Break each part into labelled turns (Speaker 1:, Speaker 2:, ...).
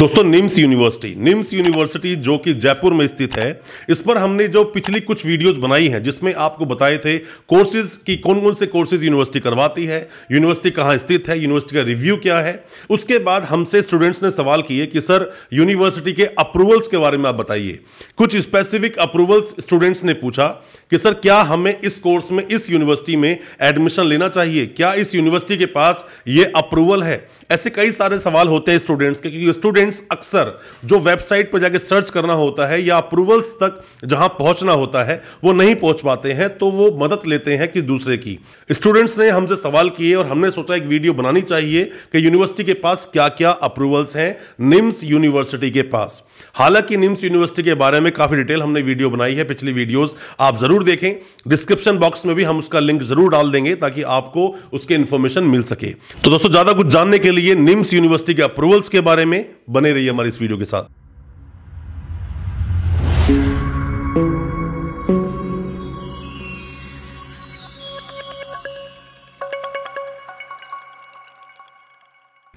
Speaker 1: दोस्तों NIMS university NIMS university जो कि जयपुर में स्थित है इस पर हमने जो पिछली कुछ वीडियोस बनाई हैं जिसमें आपको बताए थे कोर्सेज की कौन कौन से कोर्सेज यूनिवर्सिटी करवाती है यूनिवर्सिटी कहाँ स्थित है यूनिवर्सिटी का रिव्यू क्या है उसके बाद हमसे स्टूडेंट्स ने सवाल किए कि सर यूनिवर्सिटी के अप्रूवल्स के बारे में आप बताइए कुछ स्पेसिफिक अप्रूवल्स स्टूडेंट्स ने पूछा कि सर क्या हमें इस कोर्स में इस यूनिवर्सिटी में एडमिशन लेना चाहिए क्या इस यूनिवर्सिटी के पास ये अप्रूवल है ऐसे कई सारे सवाल होते हैं स्टूडेंट्स के क्योंकि स्टूडेंट्स अक्सर जो वेबसाइट पर जाके सर्च करना होता है या अप्रूवल्स तक जहां पहुंचना होता है वो नहीं पहुंच पाते हैं तो वो मदद लेते हैं किसी दूसरे की स्टूडेंट्स ने हमसे सवाल किए और हमने सोचा एक वीडियो बनानी चाहिए कि यूनिवर्सिटी के पास क्या क्या अप्रूवल्स हैं निम्स यूनिवर्सिटी के पास हालांकि निम्स यूनिवर्सिटी के बारे में काफी डिटेल हमने वीडियो बनाई है पिछली वीडियोज आप जरूर देखें डिस्क्रिप्शन बॉक्स में भी हम उसका लिंक जरूर डाल देंगे ताकि आपको उसके इंफॉर्मेशन मिल सके तो दोस्तों ज्यादा कुछ जानने के लिए लिए निम्स यूनिवर्सिटी के अप्रूवल्स के बारे में बने रहिए हमारे इस वीडियो के साथ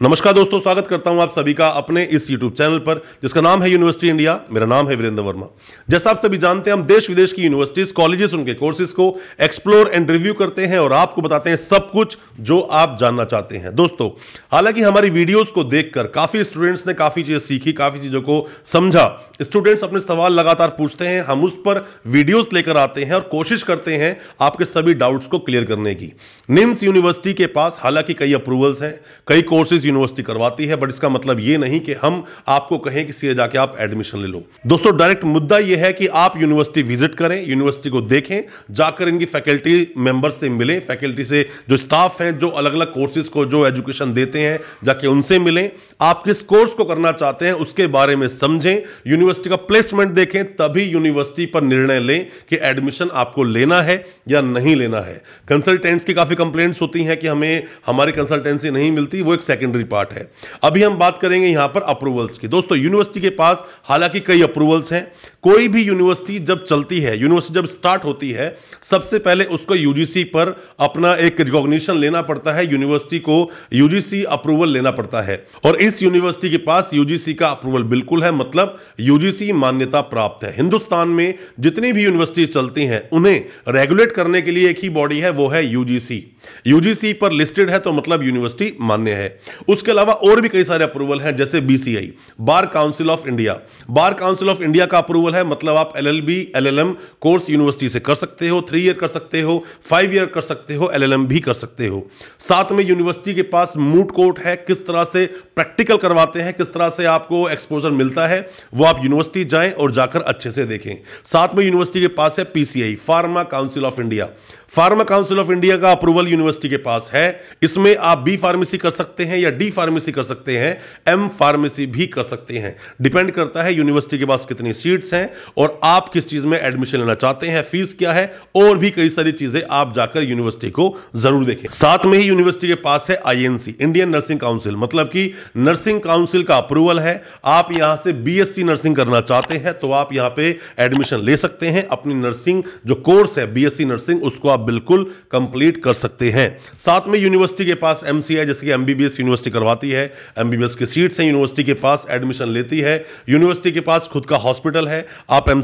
Speaker 1: नमस्कार दोस्तों स्वागत करता हूं आप सभी का अपने इस YouTube चैनल पर जिसका नाम है यूनिवर्सिटी इंडिया मेरा नाम है वीरेंद्र वर्मा जैसा आप सभी जानते हैं हम देश विदेश की यूनिवर्सिटीज कॉलेजेस उनके कोर्सेज को एक्सप्लोर एंड रिव्यू करते हैं और आपको बताते हैं सब कुछ जो आप जानना चाहते हैं दोस्तों हालांकि हमारी वीडियोज को देखकर काफी स्टूडेंट्स ने काफी चीजें सीखी काफी चीजों को समझा स्टूडेंट्स अपने सवाल लगातार पूछते हैं हम उस पर वीडियोज लेकर आते हैं और कोशिश करते हैं आपके सभी डाउट्स को क्लियर करने की निम्स यूनिवर्सिटी के पास हालांकि कई अप्रूवल्स हैं कई कोर्सेज यूनिवर्सिटी करवाती है बट इसका मतलब ये नहीं कि हम आपको कहें कि सीधे जाके आप एडमिशन ले लो दोस्तों डायरेक्ट मुद्दा यह है कि आप यूनिवर्सिटी विजिट करें यूनिवर्सिटी को देखें जाकर इनकी फैकल्टी मेंबर से मिलें फैकल्टी से जो स्टाफ हैं जो अलग अलग कोर्सेज को जो एजुकेशन देते हैं जाके उनसे मिलें आप किस कोर्स को करना चाहते हैं उसके बारे में समझें यूनिवर्सिटी का प्लेसमेंट देखें तभी यूनिवर्सिटी पर निर्णय लें कि एडमिशन आपको लेना है या नहीं लेना है कंसल्टेंट्स की काफ़ी कंप्लेंट्स होती हैं कि हमें हमारी कंसल्टेंसी नहीं मिलती वो एक सेकेंडरी सेकेंडरी पार्ट है अभी हम बात करेंगे यहां पर अप्रूवल्स की दोस्तों यूनिवर्सिटी के पास हालांकि कई अप्रूवल्स हैं कोई भी यूनिवर्सिटी जब चलती है यूनिवर्सिटी जब स्टार्ट होती है सबसे पहले उसको यूजीसी पर अपना एक रिकॉग्निशन लेना पड़ता है यूनिवर्सिटी को यूजीसी अप्रूवल लेना पड़ता है और इस यूनिवर्सिटी के पास यूजीसी का अप्रूवल बिल्कुल है मतलब यूजीसी मान्यता प्राप्त है हिंदुस्तान में जितनी भी यूनिवर्सिटी चलती हैं उन्हें रेगुलेट करने के लिए एक ही बॉडी है वो है यूजीसी यूजीसी पर लिस्टेड है तो मतलब यूनिवर्सिटी मान्य है उसके अलावा और भी कई सारे अप्रूवल हैं जैसे BCI bar council of India bar council of India का अप्रूवल है मतलब आप एलएलबी एलएलएम कोर्स यूनिवर्सिटी से कर सकते हो थ्री ईयर कर सकते हो फाइव ईयर कर सकते हो एलएलएम भी कर सकते हो साथ में यूनिवर्सिटी के पास मूट कोर्ट है किस तरह से प्रैक्टिकल करवाते हैं किस तरह से आपको एक्सपोजर मिलता है वो आप यूनिवर्सिटी जाएं और जाकर अच्छे से देखें साथ में यूनिवर्सिटी के पास है PCI pharma council of India pharma council of India का अप्रूवल यूनिवर्सिटी के पास है इसमें आप बी फार्मेसी कर सकते हैं या डी डी फार्मेसी कर सकते हैं एम फार्मेसी भी कर सकते हैं डिपेंड करता है यूनिवर्सिटी के पास कितनी सीट्स हैं और आप किस चीज़ में एडमिशन लेना चाहते हैं फीस क्या है और भी कई सारी चीज़ें आप जाकर यूनिवर्सिटी को जरूर देखें साथ में ही यूनिवर्सिटी के पास है आईएनसी इंडियन नर्सिंग काउंसिल मतलब कि नर्सिंग काउंसिल का अप्रूवल है आप यहां से बीएससी नर्सिंग करना चाहते हैं तो आप यहां पे एडमिशन ले सकते हैं अपनी नर्सिंग जो कोर्स है बीएससी नर्सिंग उसको आप बिल्कुल कंप्लीट कर सकते हैं साथ में यूनिवर्सिटी के पास एमसीआई जैसे कि एमबीबीएस यूनिवर्सिटी करवाती है एम की सीट्स हैं यूनिवर्सिटी के पास एडमिशन लेती है यूनिवर्सिटी के पास खुद का हॉस्पिटल है आप एम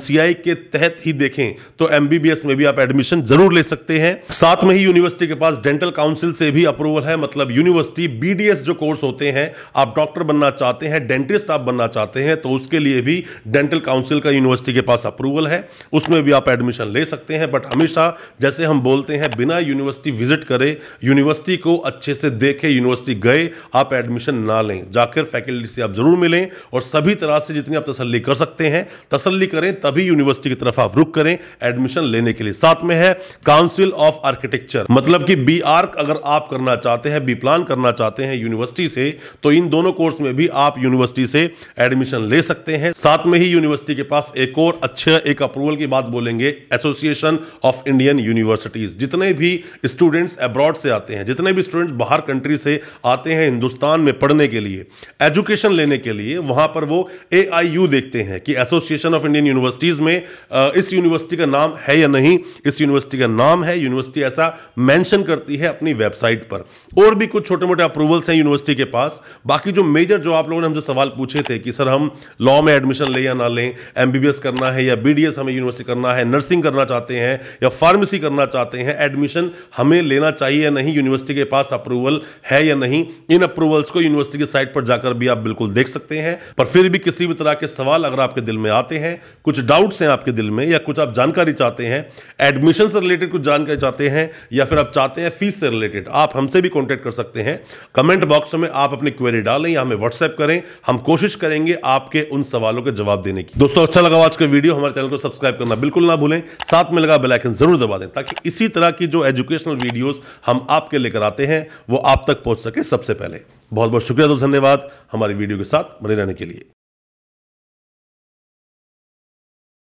Speaker 1: के तहत ही देखें तो एम में भी आप एडमिशन जरूर ले सकते हैं साथ में ही यूनिवर्सिटी के पास डेंटल काउंसिल से भी अप्रूवल है मतलब यूनिवर्सिटी बीडीएस जो कोर्स होते हैं आप डॉक्टर बनना चाहते हैं डेंटिस्ट आप बनना चाहते हैं तो उसके लिए भी डेंटल काउंसिल का यूनिवर्सिटी के पास अप्रूवल है उसमें भी आप एडमिशन ले सकते हैं बट हमेशा जैसे हम बोलते हैं बिना यूनिवर्सिटी विजिट करे यूनिवर्सिटी को अच्छे से देखे यूनिवर्सिटी गए आप एडमिशन ना लें जाकर फैकल्टी से आप ज़रूर मिलें और सभी तरह से जितनी आप तसल्ली कर सकते हैं तसल्ली करें तभी यूनिवर्सिटी की तरफ आप रुख करें एडमिशन लेने के लिए साथ में है काउंसिल ऑफ आर्किटेक्चर मतलब कि बी आर्क अगर आप करना चाहते हैं बी प्लान करना चाहते हैं यूनिवर्सिटी से तो इन दोनों कोर्स में भी आप यूनिवर्सिटी से एडमिशन ले सकते हैं साथ में ही यूनिवर्सिटी के पास एक और अच्छे एक अप्रूवल की बात बोलेंगे एसोसिएशन ऑफ इंडियन यूनिवर्सिटीज जितने भी स्टूडेंट्स अब्रॉड से आते हैं जितने भी स्टूडेंट्स बाहर कंट्री से आते हैं हिंदुस्तान में पढ़ने के लिए एजुकेशन लेने के लिए वहां पर वो ए देखते हैं कि एसोसिएशन ऑफ इंडियन यूनिवर्सिटीज़ में इस यूनिवर्सिटी का नाम है या नहीं इस यूनिवर्सिटी का नाम है यूनिवर्सिटी ऐसा मैंशन करती है अपनी वेबसाइट पर और भी कुछ छोटे मोटे अप्रूवल्स हैं यूनिवर्सिटी के पास बाकी जो मेजर जो आप लोगों ने हमसे सवाल पूछे थे कि सर हम लॉ में एडमिशन लें या ना लें एम करना है या बी हमें यूनिवर्सिटी करना है नर्सिंग करना चाहते हैं या फार्मेसी करना चाहते हैं एडमिशन हमें लेना चाहिए या नहीं यूनिवर्सिटी के पास अप्रूवल है या नहीं इन अप्रूवल्स को यूनिवर्सिटी की साइट पर जाकर भी आप बिल्कुल देख सकते हैं पर फिर भी किसी भी तरह के सवाल अगर आपके दिल में आते हैं कुछ डाउट्स हैं आपके दिल में या कुछ आप जानकारी चाहते हैं एडमिशन से रिलेटेड कुछ जानकारी चाहते हैं या फिर आप चाहते हैं फीस से रिलेटेड आप हमसे भी कॉन्टैक्ट कर सकते हैं कमेंट बॉक्स में आप अपनी क्वेरी डालें या हमें व्हाट्सएप करें हम कोशिश करेंगे आपके उन सवालों के जवाब देने की दोस्तों अच्छा लगा आज का वीडियो हमारे चैनल को सब्सक्राइब करना बिल्कुल ना भूलें साथ में लगा बेलाइकन जरूर दबा दें ताकि इसी तरह की जो एजुकेशनल वीडियोज हम आपके लेकर आते हैं वो आप तक पहुंच सके सबसे पहले करें बहुत बहुत शुक्रिया दोस्त धन्यवाद हमारी वीडियो के साथ बने रहने के लिए